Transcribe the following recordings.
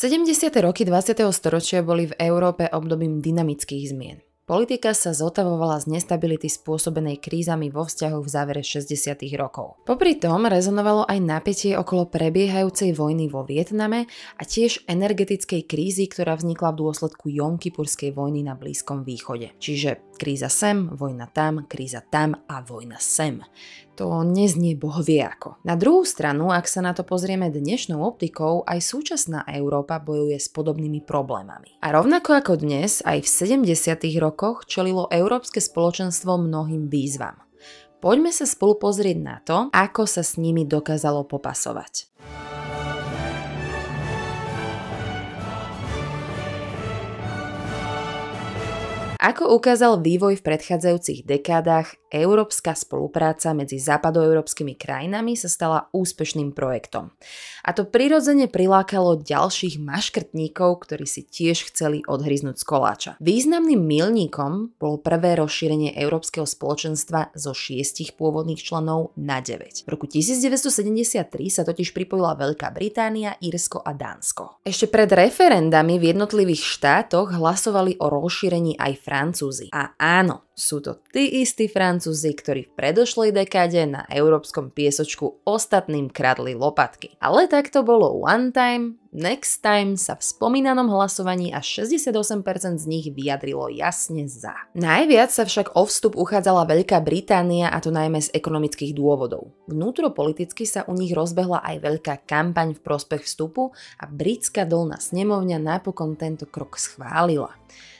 70. roky 20. storočia boli v Európe obdobím dynamických zmien. Politika sa zotavovala z nestability spôsobenej krízami vo vzťahoch v závere 60. rokov. Popri tom rezonovalo aj napätie okolo prebiehajúcej vojny vo Vietname a tiež energetickej krízy, ktorá vznikla v dôsledku Jomkypurskej vojny na Blízkom východe. Čiže kríza sem, vojna tam, kríza tam a vojna sem. To neznie boh vie ako. Na druhú stranu, ak sa na to pozrieme dnešnou optikou, aj súčasná Európa bojuje s podobnými problémami. A rovnako ako dnes, aj v 70. rokoch rokoch čelilo Európske spoločenstvo mnohým výzvam. Poďme sa spolu pozrieť na to, ako sa s nimi dokázalo popasovať. Ako ukázal vývoj v predchádzajúcich dekádach, Európska spolupráca medzi západoeurópskymi krajinami sa stala úspešným projektom. A to prirodzene prilákalo ďalších maškrtníkov, ktorí si tiež chceli odhryznúť z koláča. Významným milníkom bolo prvé rozšírenie Európskeho spoločenstva zo šiestich pôvodných členov na 9. V roku 1973 sa totiž pripojila Veľká Británia, Írsko a Dánsko. Ešte pred referendami v jednotlivých štátoch hlasovali o rozšírení aj Francúzi. A áno, sú to tí istí Francúzi, ktorí v predošlej dekáde na európskom piesočku ostatným kradli lopatky. Ale tak to bolo one time, next time sa v spomínanom hlasovaní až 68% z nich vyjadrilo jasne za. Najviac sa však o vstup uchádzala Veľká Británia a to najmä z ekonomických dôvodov. Vnútropoliticky sa u nich rozbehla aj veľká kampaň v prospech vstupu a britská dolná snemovňa napokon tento krok schválila.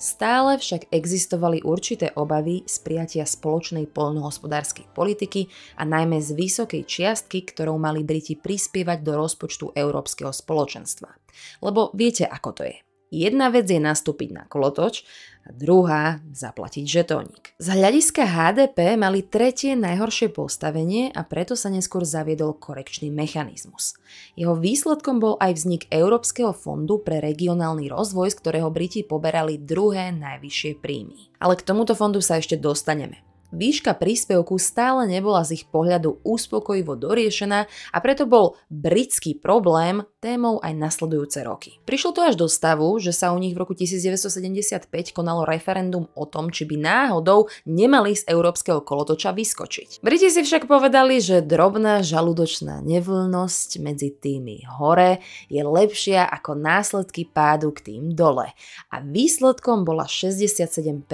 Stále však existovali určité obavy z prijatia spoločnej poľnohospodárskej politiky a najmä z vysokej čiastky, ktorou mali Briti prispievať do rozpočtu Európskeho spoločenstva. Lebo viete, ako to je. Jedna vec je nastúpiť na kolotoč a druhá zaplatiť žetónik. Z hľadiska HDP mali tretie najhoršie postavenie a preto sa neskôr zaviedol korekčný mechanizmus. Jeho výsledkom bol aj vznik Európskeho fondu pre regionálny rozvoj, z ktorého Briti poberali druhé najvyššie príjmy. Ale k tomuto fondu sa ešte dostaneme. Výška príspevku stále nebola z ich pohľadu uspokojivo doriešená a preto bol britský problém témou aj nasledujúce roky. Prišlo to až do stavu, že sa u nich v roku 1975 konalo referendum o tom, či by náhodou nemali z európskeho kolotoča vyskočiť. Briti si však povedali, že drobná žalúdočná nevlnosť medzi tými hore je lepšia ako následky pádu k tým dole a výsledkom bola 67%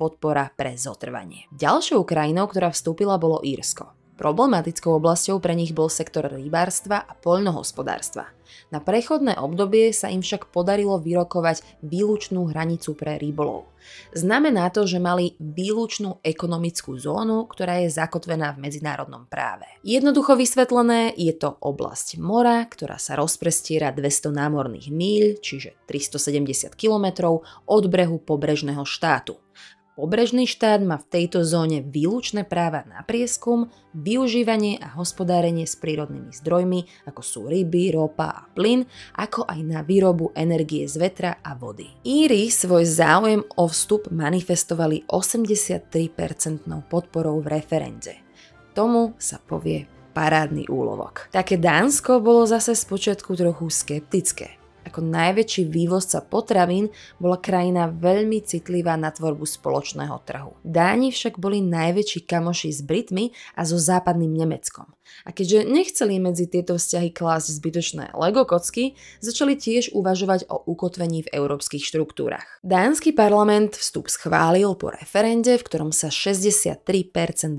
podpora pre zotrvanie. Ďalšou krajinou, ktorá vstúpila, bolo Írsko. Problematickou oblasťou pre nich bol sektor rybárstva a poľnohospodárstva. Na prechodné obdobie sa im však podarilo vyrokovať výlučnú hranicu pre rybolov. Znamená to, že mali výlučnú ekonomickú zónu, ktorá je zakotvená v medzinárodnom práve. Jednoducho vysvetlené je to oblasť mora, ktorá sa rozprestiera 200 námorných míľ, čiže 370 km od brehu pobrežného štátu. Pobrežný štát má v tejto zóne výlučné práva na prieskum, využívanie a hospodárenie s prírodnými zdrojmi, ako sú ryby, ropa a plyn, ako aj na výrobu energie z vetra a vody. Íry svoj záujem o vstup manifestovali 83-percentnou podporou v referende. Tomu sa povie parádny úlovok. Také Dánsko bolo zase z počiatku trochu skeptické. Ako najväčší vývozca potravín bola krajina veľmi citlivá na tvorbu spoločného trhu. Dáni však boli najväčší kamoši s Britmi a so západným Nemeckom. A keďže nechceli medzi tieto vzťahy klásť zbytočné lego kocky, začali tiež uvažovať o ukotvení v európskych štruktúrach. Dánsky parlament vstup schválil po referende, v ktorom sa 63%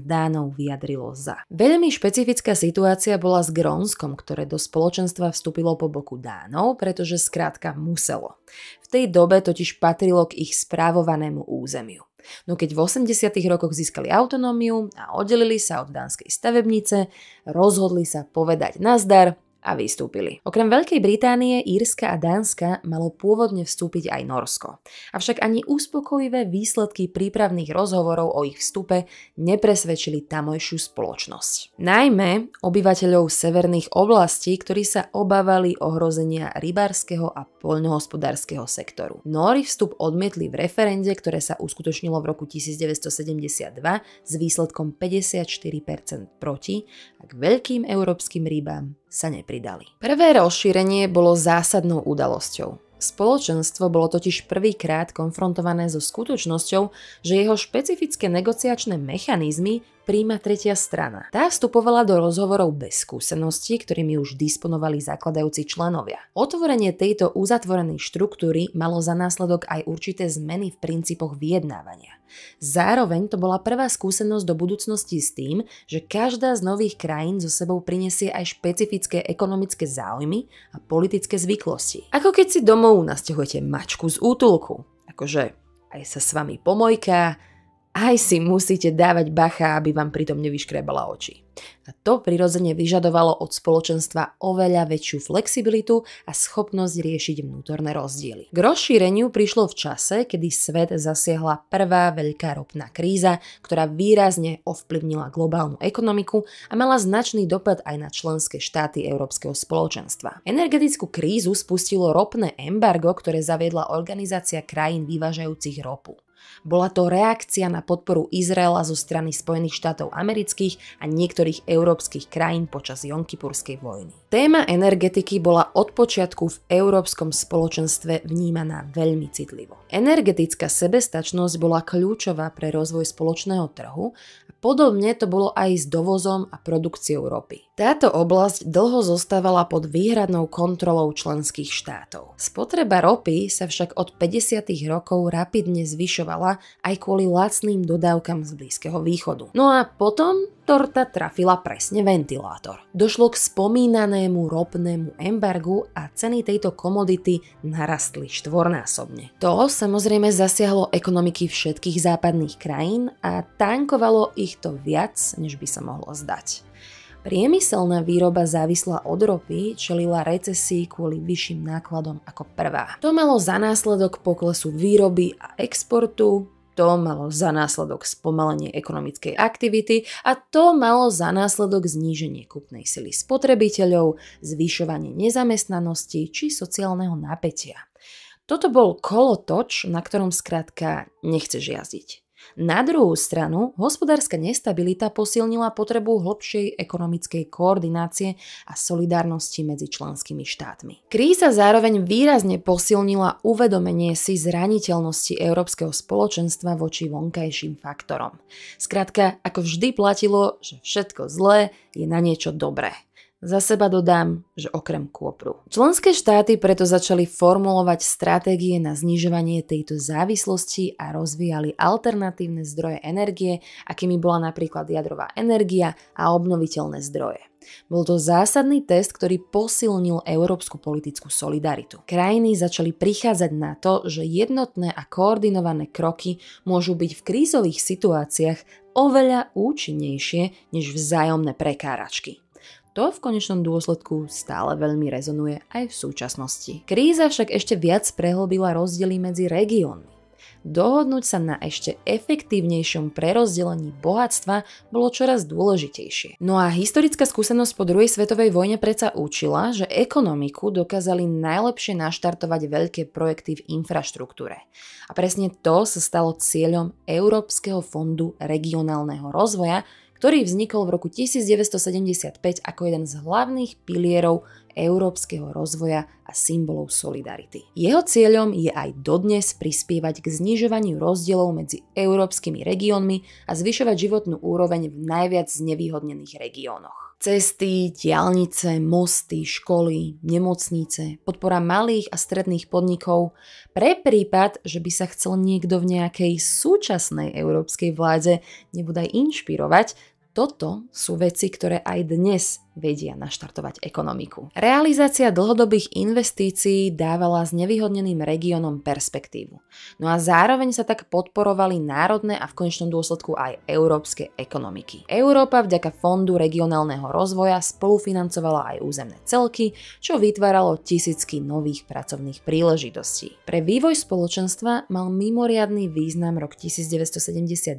Dánov vyjadrilo za. Veľmi špecifická situácia bola s Grónskom, ktoré do spoločenstva vstúpilo po boku Dánov, pretože pretože skrátka muselo. V tej dobe totiž patrilo k ich správovanému územiu. No keď v 80. rokoch získali autonómiu a oddelili sa od dánskej stavebnice, rozhodli sa povedať nazdar a vystúpili. Okrem Veľkej Británie, Írska a Dánska malo pôvodne vstúpiť aj Norsko. Avšak ani uspokojivé výsledky prípravných rozhovorov o ich vstupe nepresvedčili tamojšiu spoločnosť. Najmä obyvateľov severných oblastí, ktorí sa obávali ohrozenia rybárskeho a poľnohospodárskeho sektoru. Nóri no vstup odmietli v referende, ktoré sa uskutočnilo v roku 1972 s výsledkom 54% proti a k veľkým európskym rybám sa nepridali. Prvé rozšírenie bolo zásadnou udalosťou. Spoločenstvo bolo totiž prvýkrát konfrontované so skutočnosťou, že jeho špecifické negociačné mechanizmy príjma tretia strana. Tá vstupovala do rozhovorov bez skúseností, ktorými už disponovali zakladajúci členovia. Otvorenie tejto uzatvorenej štruktúry malo za následok aj určité zmeny v princípoch vyjednávania. Zároveň to bola prvá skúsenosť do budúcnosti s tým, že každá z nových krajín so sebou prinesie aj špecifické ekonomické záujmy a politické zvyklosti. Ako keď si domov nastihujete mačku z útulku. Akože aj sa s vami pomojká, aj si musíte dávať bacha, aby vám pritom nevyškrebala oči. A to prirodzene vyžadovalo od spoločenstva oveľa väčšiu flexibilitu a schopnosť riešiť vnútorné rozdiely. K rozšíreniu prišlo v čase, kedy svet zasiahla prvá veľká ropná kríza, ktorá výrazne ovplyvnila globálnu ekonomiku a mala značný dopad aj na členské štáty Európskeho spoločenstva. Energetickú krízu spustilo ropné embargo, ktoré zaviedla Organizácia krajín vyvážajúcich ropu. Bola to reakcia na podporu Izraela zo strany Spojených štátov amerických a niektorých európskych krajín počas Jonkypurskej vojny. Téma energetiky bola od počiatku v európskom spoločenstve vnímaná veľmi citlivo. Energetická sebestačnosť bola kľúčová pre rozvoj spoločného trhu a podobne to bolo aj s dovozom a produkciou ropy. Táto oblasť dlho zostávala pod výhradnou kontrolou členských štátov. Spotreba ropy sa však od 50. rokov rapidne zvyšovala pokračovala aj kvôli lacným dodávkam z Blízkeho východu. No a potom torta trafila presne ventilátor. Došlo k spomínanému ropnému embargu a ceny tejto komodity narastli štvornásobne. To samozrejme zasiahlo ekonomiky všetkých západných krajín a tankovalo ich to viac, než by sa mohlo zdať. Priemyselná výroba závislá od ropy čelila recesii kvôli vyšším nákladom ako prvá. To malo za následok poklesu výroby a exportu, to malo za následok spomalenie ekonomickej aktivity a to malo za následok zníženie kupnej sily spotrebiteľov, zvyšovanie nezamestnanosti či sociálneho napätia. Toto bol kolotoč, na ktorom skrátka nechceš jazdiť. Na druhú stranu, hospodárska nestabilita posilnila potrebu hlbšej ekonomickej koordinácie a solidárnosti medzi členskými štátmi. Kríza zároveň výrazne posilnila uvedomenie si zraniteľnosti európskeho spoločenstva voči vonkajším faktorom. Skrátka, ako vždy platilo, že všetko zlé je na niečo dobré. Za seba dodám, že okrem kôpru. Členské štáty preto začali formulovať stratégie na znižovanie tejto závislosti a rozvíjali alternatívne zdroje energie, akými bola napríklad jadrová energia a obnoviteľné zdroje. Bol to zásadný test, ktorý posilnil európsku politickú solidaritu. Krajiny začali prichádzať na to, že jednotné a koordinované kroky môžu byť v krízových situáciách oveľa účinnejšie než vzájomné prekáračky. To v konečnom dôsledku stále veľmi rezonuje aj v súčasnosti. Kríza však ešte viac prehlbila rozdiely medzi regiónmi. Dohodnúť sa na ešte efektívnejšom prerozdelení bohatstva bolo čoraz dôležitejšie. No a historická skúsenosť po druhej svetovej vojne predsa učila, že ekonomiku dokázali najlepšie naštartovať veľké projekty v infraštruktúre. A presne to sa stalo cieľom Európskeho fondu regionálneho rozvoja, ktorý vznikol v roku 1975 ako jeden z hlavných pilierov európskeho rozvoja a symbolov solidarity. Jeho cieľom je aj dodnes prispievať k znižovaniu rozdielov medzi európskymi regiónmi a zvyšovať životnú úroveň v najviac znevýhodnených regiónoch. Cesty, diálnice, mosty, školy, nemocnice, podpora malých a stredných podnikov. Pre prípad, že by sa chcel niekto v nejakej súčasnej európskej vláde aj inšpirovať, toto sú veci, ktoré aj dnes vedia naštartovať ekonomiku. Realizácia dlhodobých investícií dávala znevýhodneným regiónom perspektívu. No a zároveň sa tak podporovali národné a v konečnom dôsledku aj európske ekonomiky. Európa vďaka Fondu regionálneho rozvoja spolufinancovala aj územné celky, čo vytváralo tisícky nových pracovných príležitostí. Pre vývoj spoločenstva mal mimoriadný význam rok 1979,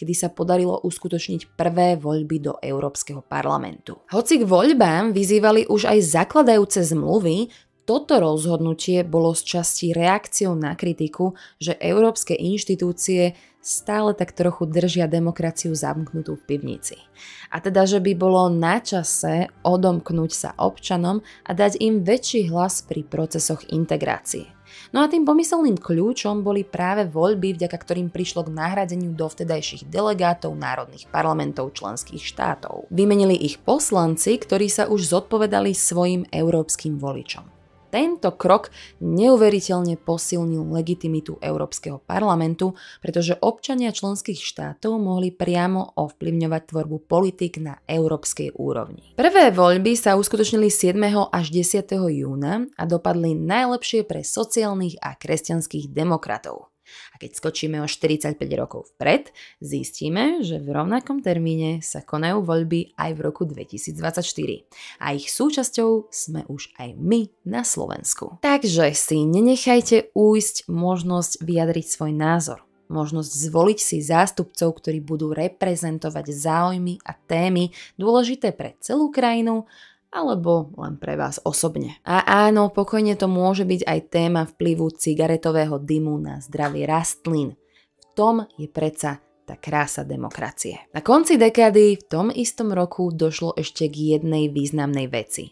kedy sa podarilo uskutočniť prvé voľby do Európskeho parlamentu. Hoci k voľbám vyzývali už aj zakladajúce zmluvy, toto rozhodnutie bolo z časti reakciou na kritiku, že európske inštitúcie stále tak trochu držia demokraciu zamknutú v pivnici. A teda, že by bolo na čase odomknúť sa občanom a dať im väčší hlas pri procesoch integrácie. No a tým pomyselným kľúčom boli práve voľby, vďaka ktorým prišlo k nahradeniu dovtedajších delegátov národných parlamentov členských štátov. Vymenili ich poslanci, ktorí sa už zodpovedali svojim európskym voličom tento krok neuveriteľne posilnil legitimitu Európskeho parlamentu, pretože občania členských štátov mohli priamo ovplyvňovať tvorbu politik na európskej úrovni. Prvé voľby sa uskutočnili 7. až 10. júna a dopadli najlepšie pre sociálnych a kresťanských demokratov. A keď skočíme o 45 rokov vpred, zistíme, že v rovnakom termíne sa konajú voľby aj v roku 2024. A ich súčasťou sme už aj my na Slovensku. Takže si nenechajte újsť možnosť vyjadriť svoj názor možnosť zvoliť si zástupcov, ktorí budú reprezentovať záujmy a témy dôležité pre celú krajinu alebo len pre vás osobne. A áno, pokojne to môže byť aj téma vplyvu cigaretového dymu na zdravie rastlín. V tom je predsa tá krása demokracie. Na konci dekády v tom istom roku došlo ešte k jednej významnej veci.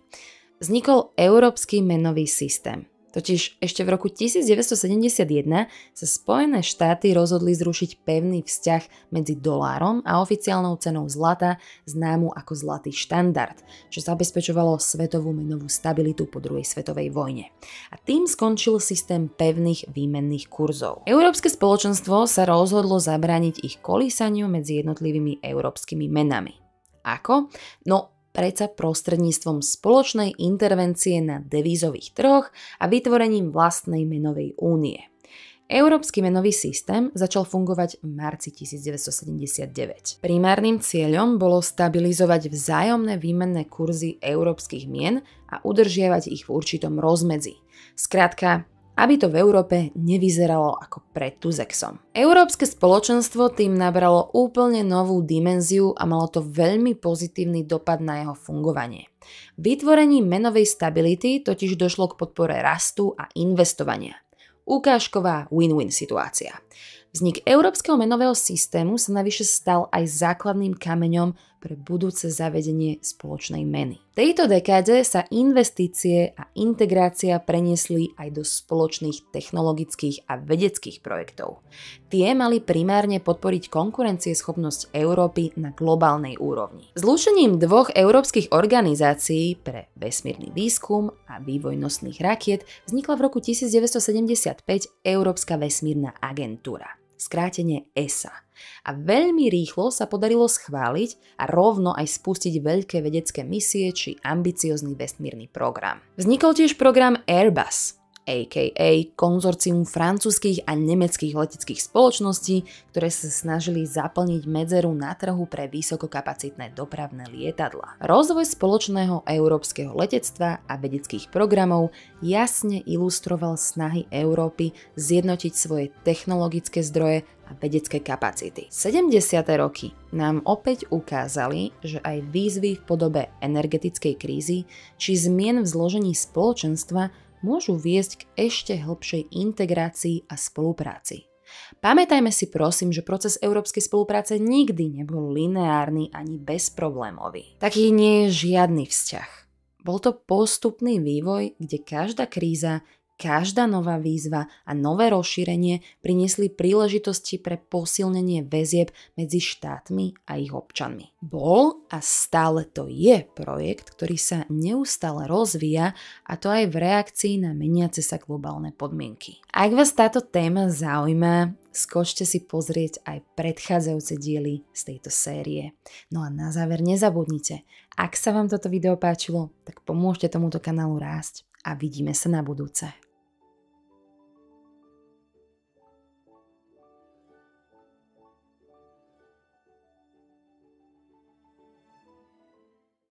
Vznikol Európsky menový systém. Totiž ešte v roku 1971 sa Spojené štáty rozhodli zrušiť pevný vzťah medzi dolárom a oficiálnou cenou zlata, známu ako zlatý štandard, čo zabezpečovalo svetovú menovú stabilitu po druhej svetovej vojne. A tým skončil systém pevných výmenných kurzov. Európske spoločenstvo sa rozhodlo zabrániť ich kolísaniu medzi jednotlivými európskymi menami. Ako? No predsa prostredníctvom spoločnej intervencie na devízových trhoch a vytvorením vlastnej menovej únie. Európsky menový systém začal fungovať v marci 1979. Primárnym cieľom bolo stabilizovať vzájomné výmenné kurzy európskych mien a udržiavať ich v určitom rozmedzi. Skrátka, aby to v Európe nevyzeralo ako pred Tuzexom. Európske spoločenstvo tým nabralo úplne novú dimenziu a malo to veľmi pozitívny dopad na jeho fungovanie. Vytvorením menovej stability totiž došlo k podpore rastu a investovania. Ukážková win-win situácia. Vznik Európskeho menového systému sa navyše stal aj základným kameňom pre budúce zavedenie spoločnej meny. V tejto dekáde sa investície a integrácia preniesli aj do spoločných technologických a vedeckých projektov. Tie mali primárne podporiť konkurencieschopnosť Európy na globálnej úrovni. Zlúčením dvoch európskych organizácií pre vesmírny výskum a vývoj nosných rakiet vznikla v roku 1975 Európska vesmírna agentúra, skrátene ESA – a veľmi rýchlo sa podarilo schváliť a rovno aj spustiť veľké vedecké misie či ambiciozný vesmírny program. Vznikol tiež program Airbus, aka konzorcium francúzských a nemeckých leteckých spoločností, ktoré sa snažili zaplniť medzeru na trhu pre vysokokapacitné dopravné lietadla. Rozvoj spoločného európskeho letectva a vedeckých programov jasne ilustroval snahy Európy zjednotiť svoje technologické zdroje a vedecké kapacity. 70. roky nám opäť ukázali, že aj výzvy v podobe energetickej krízy či zmien v zložení spoločenstva môžu viesť k ešte hĺbšej integrácii a spolupráci. Pamätajme si prosím, že proces európskej spolupráce nikdy nebol lineárny ani bezproblémový. Taký nie je žiadny vzťah. Bol to postupný vývoj, kde každá kríza Každá nová výzva a nové rozšírenie priniesli príležitosti pre posilnenie väzieb medzi štátmi a ich občanmi. Bol a stále to je projekt, ktorý sa neustále rozvíja a to aj v reakcii na meniace sa globálne podmienky. Ak vás táto téma zaujíma, skočte si pozrieť aj predchádzajúce diely z tejto série. No a na záver nezabudnite, ak sa vám toto video páčilo, tak pomôžte tomuto kanálu rásť a vidíme sa na budúce.